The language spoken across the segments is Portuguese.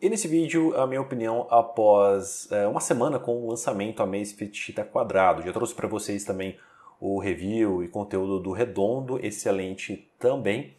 E nesse vídeo, a minha opinião após é, uma semana com o lançamento a Amazfit Chita Quadrado. Já trouxe para vocês também o review e conteúdo do Redondo, excelente também.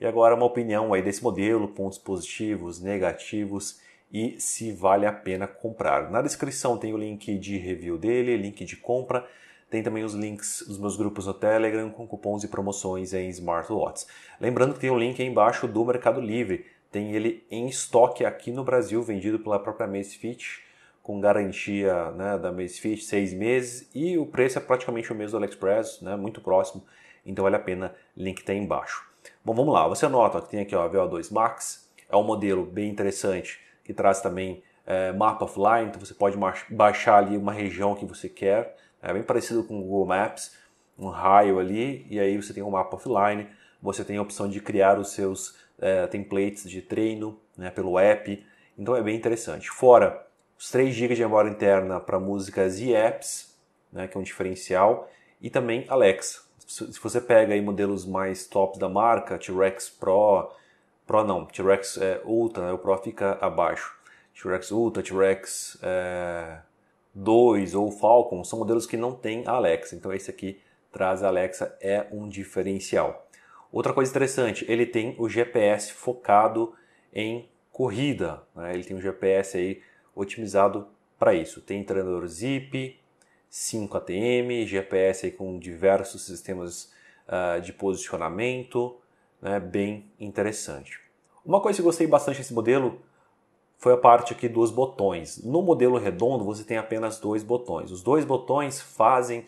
E agora uma opinião aí desse modelo, pontos positivos, negativos e se vale a pena comprar. Na descrição tem o link de review dele, link de compra, tem também os links dos meus grupos no Telegram com cupons e promoções em smartwatches. Lembrando que tem o um link aí embaixo do Mercado Livre tem ele em estoque aqui no Brasil, vendido pela própria Fit, com garantia né, da Fit, seis meses, e o preço é praticamente o mesmo do AliExpress, né, muito próximo, então vale a pena, link tem tá embaixo. Bom, vamos lá, você nota que tem aqui ó, a VO2 Max, é um modelo bem interessante, que traz também é, mapa offline, então você pode baixar ali uma região que você quer, é bem parecido com o Google Maps, um raio ali, e aí você tem um mapa offline, você tem a opção de criar os seus é, templates de treino né, pelo app. Então é bem interessante. Fora os 3 GB de memória interna para músicas e apps, né, que é um diferencial, e também Alexa. Se você pega aí modelos mais tops da marca, T-Rex Pro, Pro não, T-Rex é, Ultra, né, o Pro fica abaixo. T-Rex Ultra, T-Rex é, 2 ou Falcon, são modelos que não tem Alexa. Então esse aqui traz a Alexa, é um diferencial. Outra coisa interessante, ele tem o GPS focado em corrida. Né? Ele tem um GPS aí otimizado para isso. Tem treinador Zip, 5 ATM, GPS aí com diversos sistemas uh, de posicionamento, né? bem interessante. Uma coisa que eu gostei bastante desse modelo foi a parte aqui dos botões. No modelo redondo você tem apenas dois botões. Os dois botões fazem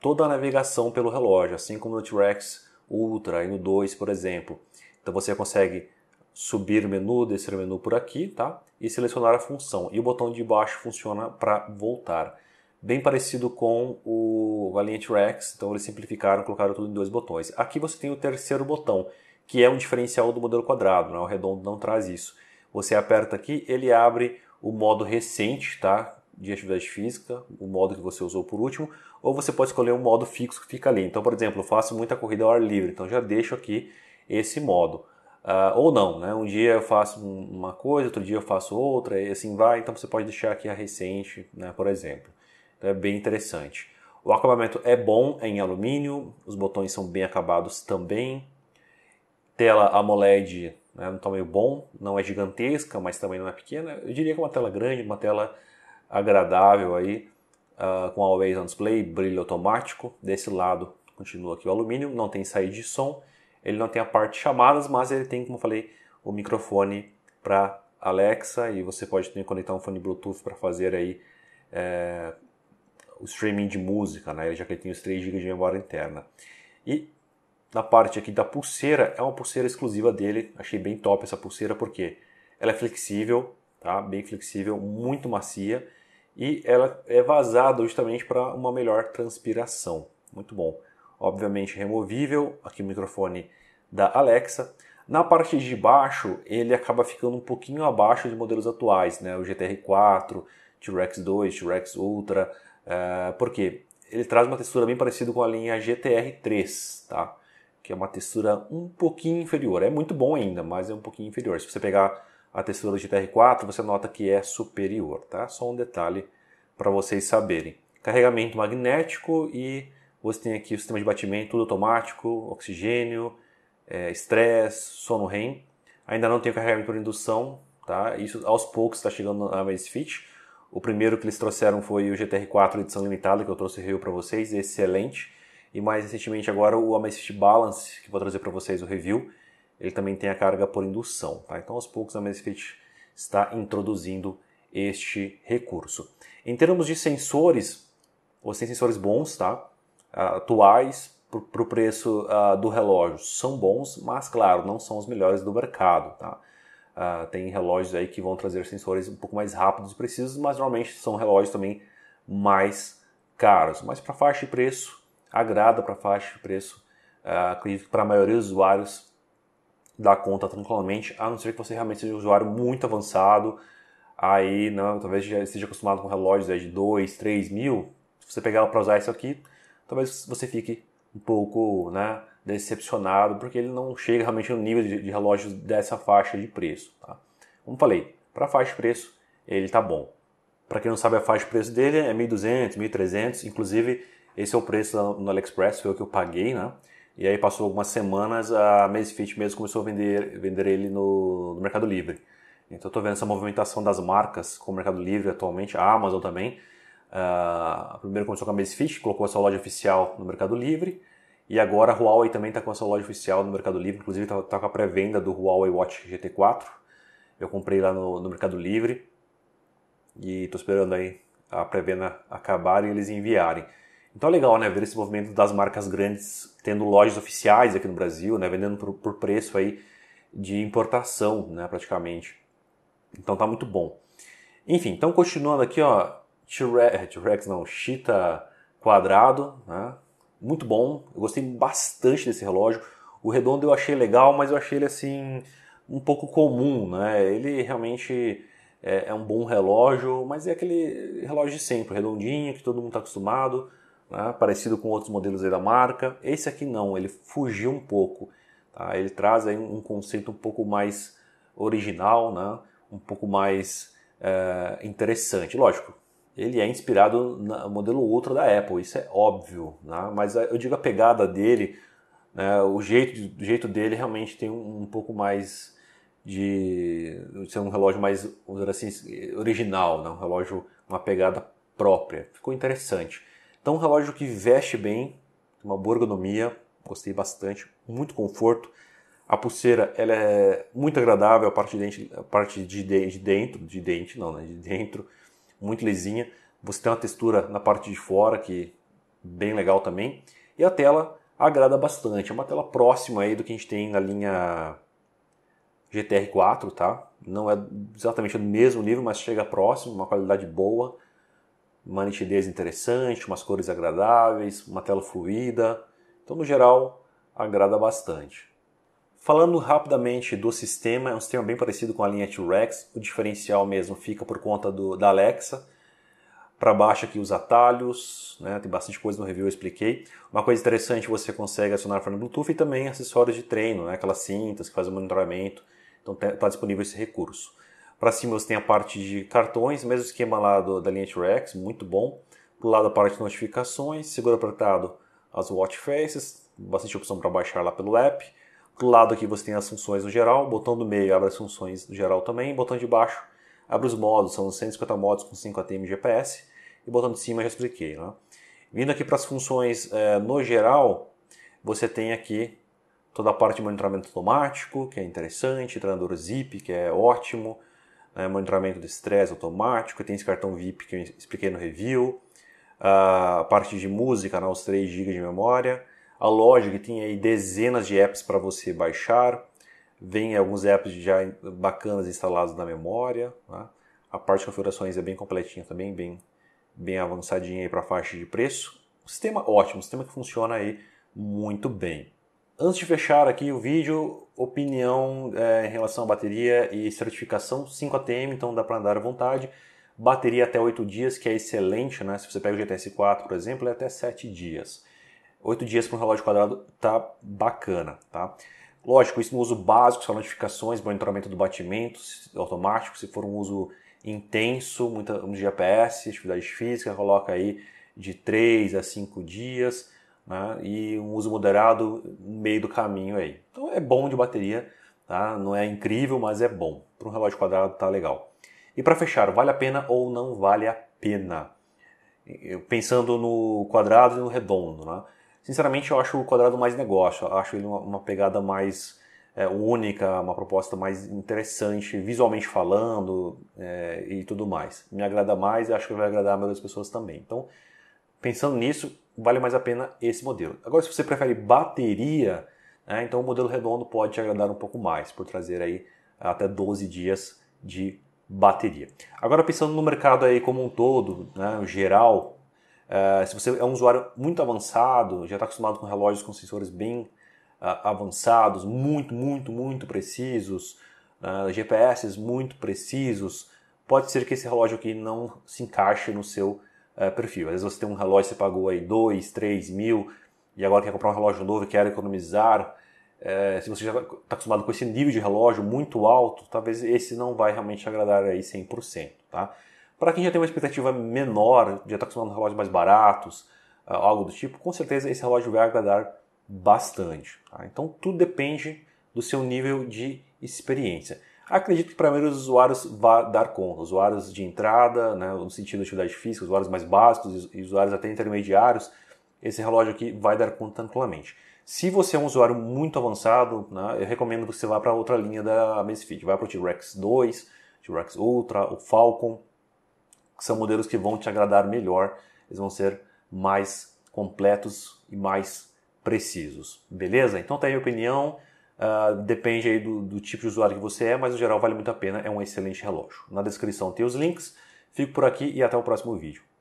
toda a navegação pelo relógio, assim como no T-Rex Ultra e no 2, por exemplo. Então você consegue subir o menu, descer o menu por aqui, tá? E selecionar a função. E o botão de baixo funciona para voltar. Bem parecido com o Valiant Rex, então eles simplificaram, colocaram tudo em dois botões. Aqui você tem o terceiro botão, que é um diferencial do modelo quadrado, né? o redondo não traz isso. Você aperta aqui, ele abre o modo recente, tá? de atividade física, o modo que você usou por último, ou você pode escolher um modo fixo que fica ali. Então, por exemplo, eu faço muita corrida ao ar livre, então já deixo aqui esse modo. Uh, ou não, né? Um dia eu faço uma coisa, outro dia eu faço outra, e assim vai. Então você pode deixar aqui a recente, né, por exemplo. Então é bem interessante. O acabamento é bom, é em alumínio, os botões são bem acabados também. Tela AMOLED né, no tamanho tá bom, não é gigantesca, mas também não é pequena. Eu diria que é uma tela grande, uma tela agradável aí, uh, com Always On Display, brilho automático. Desse lado continua aqui o alumínio, não tem saída de som, ele não tem a parte de chamadas, mas ele tem, como eu falei, o microfone para Alexa e você pode também conectar um fone Bluetooth para fazer aí é, o streaming de música, né? já que ele tem os 3 GB de memória interna. E na parte aqui da pulseira, é uma pulseira exclusiva dele, achei bem top essa pulseira porque ela é flexível, tá? bem flexível, muito macia e ela é vazada justamente para uma melhor transpiração. Muito bom. Obviamente removível, aqui o microfone da Alexa. Na parte de baixo, ele acaba ficando um pouquinho abaixo de modelos atuais, né? o GTR4, T-Rex 2, T-Rex Ultra, uh, porque ele traz uma textura bem parecida com a linha GTR3, tá? que é uma textura um pouquinho inferior. É muito bom ainda, mas é um pouquinho inferior. Se você pegar a textura do gtr 4 você nota que é superior, tá? Só um detalhe para vocês saberem. Carregamento magnético e você tem aqui o sistema de batimento tudo automático, oxigênio, é, estresse, é, sono REM. Ainda não tem carregamento por indução, tá? Isso aos poucos está chegando na Amazfit. O primeiro que eles trouxeram foi o GTR4 edição limitada, que eu trouxe review para vocês, excelente. E mais recentemente agora o Amazfit Balance, que vou trazer para vocês o review ele também tem a carga por indução. Tá? Então, aos poucos, a Misfit está introduzindo este recurso. Em termos de sensores, você tem sensores bons, tá? Ah, atuais para o preço uh, do relógio. São bons, mas claro, não são os melhores do mercado. Tá? Uh, tem relógios aí que vão trazer sensores um pouco mais rápidos e precisos, mas normalmente são relógios também mais caros. Mas para faixa de preço, agrada para faixa de preço. Uh, acredito que para a maioria dos usuários dar conta tranquilamente, a não ser que você realmente seja um usuário muito avançado, aí não, né, talvez já esteja acostumado com relógios de 2, 3 mil, se você pegar para usar isso aqui, talvez você fique um pouco né, decepcionado, porque ele não chega realmente no nível de, de relógios dessa faixa de preço. Tá? Como falei, para a faixa de preço ele está bom. Para quem não sabe a faixa de preço dele é 1.200, 1.300, inclusive esse é o preço no AliExpress, foi o que eu paguei, né? E aí passou algumas semanas, a Macefit mesmo começou a vender, vender ele no, no Mercado Livre. Então estou vendo essa movimentação das marcas com o Mercado Livre atualmente, a Amazon também. Uh, ah, primeiro começou com a Macefit, colocou a sua loja oficial no Mercado Livre. E agora a Huawei também está com a sua loja oficial no Mercado Livre, inclusive está tá com a pré-venda do Huawei Watch GT4. Eu comprei lá no, no Mercado Livre e estou esperando aí a pré-venda acabar e eles enviarem. Então é legal, né, ver esse movimento das marcas grandes tendo lojas oficiais aqui no Brasil, né, vendendo por, por preço aí de importação, né, praticamente. Então tá muito bom. Enfim, então continuando aqui, ó, eh, T-Rex não, Cheetah quadrado, né, muito bom. Eu gostei bastante desse relógio. O redondo eu achei legal, mas eu achei ele assim um pouco comum, né? Ele realmente é, é um bom relógio, mas é aquele relógio de sempre, redondinho que todo mundo está acostumado né? parecido com outros modelos da marca. Esse aqui não, ele fugiu um pouco. Tá? Ele traz aí um conceito um pouco mais original, né? um pouco mais é, interessante. Lógico, ele é inspirado no modelo outro da Apple, isso é óbvio, né? mas eu digo a pegada dele, né? o, jeito, o jeito dele realmente tem um, um pouco mais de ser um relógio mais assim, original, né? um relógio, uma pegada própria. Ficou interessante. Então, um relógio que veste bem, uma boa ergonomia, gostei bastante, muito conforto. A pulseira ela é muito agradável, a parte de dentro, a parte de, de dentro, de dente não, né? de dentro, muito lisinha. Você tem uma textura na parte de fora que bem legal também. E a tela agrada bastante, é uma tela próxima aí do que a gente tem na linha GTR 4, tá? Não é exatamente o mesmo nível, mas chega próximo, uma qualidade boa uma nitidez interessante, umas cores agradáveis, uma tela fluida. Então, no geral, agrada bastante. Falando rapidamente do sistema, é um sistema bem parecido com a linha T-Rex. O diferencial mesmo fica por conta do, da Alexa. Para baixo aqui os atalhos, né? tem bastante coisa no review, eu expliquei. Uma coisa interessante, você consegue acionar fone Bluetooth e também acessórios de treino, né? aquelas cintas que fazem o monitoramento. Então está disponível esse recurso. Para cima você tem a parte de cartões, mesmo esquema lá do, da linha T-Rex, muito bom. Para o lado a parte de notificações, seguro apertado as watch faces, bastante opção para baixar lá pelo app. Do lado aqui você tem as funções no geral, botão do meio abre as funções no geral também, botão de baixo abre os modos, são 150 modos com 5 ATM GPS, e botão de cima já expliquei. Né? Vindo aqui para as funções é, no geral, você tem aqui toda a parte de monitoramento automático, que é interessante, treinador zip, que é ótimo, né, monitoramento de estresse automático, tem esse cartão VIP que eu expliquei no review, a parte de música, né, os 3 GB de memória, a loja que tem aí dezenas de apps para você baixar, vem alguns apps já bacanas instalados na memória, né? a parte de configurações é bem completinha também, bem, bem avançadinha para a faixa de preço. Um sistema ótimo, um sistema que funciona aí muito bem. Antes de fechar aqui o vídeo, opinião é, em relação à bateria e certificação 5ATM, então dá para andar à vontade. Bateria até 8 dias, que é excelente, né? Se você pega o GTS 4, por exemplo, é até 7 dias. 8 dias para um relógio quadrado tá bacana, tá? Lógico, isso no uso básico, só notificações, monitoramento do batimento automático, se for um uso intenso, muita, um GPS, atividade física, coloca aí de 3 a 5 dias né? e um uso moderado no meio do caminho aí. Então é bom de bateria, tá? não é incrível, mas é bom. Para um relógio quadrado tá legal. E para fechar, vale a pena ou não vale a pena? Eu, pensando no quadrado e no redondo, né? sinceramente eu acho o quadrado mais negócio, eu acho ele uma, uma pegada mais é, única, uma proposta mais interessante visualmente falando é, e tudo mais. Me agrada mais e acho que vai agradar a maioria das pessoas também. Então pensando nisso, vale mais a pena esse modelo. Agora, se você prefere bateria, né, então o modelo redondo pode te agradar um pouco mais, por trazer aí até 12 dias de bateria. Agora, pensando no mercado aí como um todo, né, geral, uh, se você é um usuário muito avançado, já está acostumado com relógios com sensores bem uh, avançados, muito, muito, muito precisos, uh, ah, GPS muito precisos, pode ser que esse relógio aqui não se encaixe no seu uh, perfil. Às vezes você tem um relógio, você pagou aí 2, 3 mil, e agora quer comprar um relógio novo e quer economizar. É, se você já está acostumado com esse nível de relógio muito alto, talvez esse não vai realmente agradar aí 100%. Tá? Para quem já tem uma expectativa menor, já está acostumado com relógios mais baratos, é, algo do tipo, com certeza esse relógio vai agradar bastante. Tá? Então tudo depende do seu nível de experiência. Acredito que para os usuários vá dar conta, usuários de entrada, né, no sentido de atividade física, usuários mais básicos e usuários até intermediários, esse relógio aqui vai dar conta tranquilamente. Se você é um usuário muito avançado, né, eu recomendo que você vá para outra linha da Amazfit, vai para o T-Rex 2, T-Rex Ultra, o Falcon, que são modelos que vão te agradar melhor, eles vão ser mais completos e mais precisos. Beleza? Então tá aí a minha opinião. Uh, depende aí do, do, tipo de usuário que você é, mas no geral vale muito a pena, é um excelente relógio. Na descrição tem os links. Fico por aqui e até o próximo vídeo.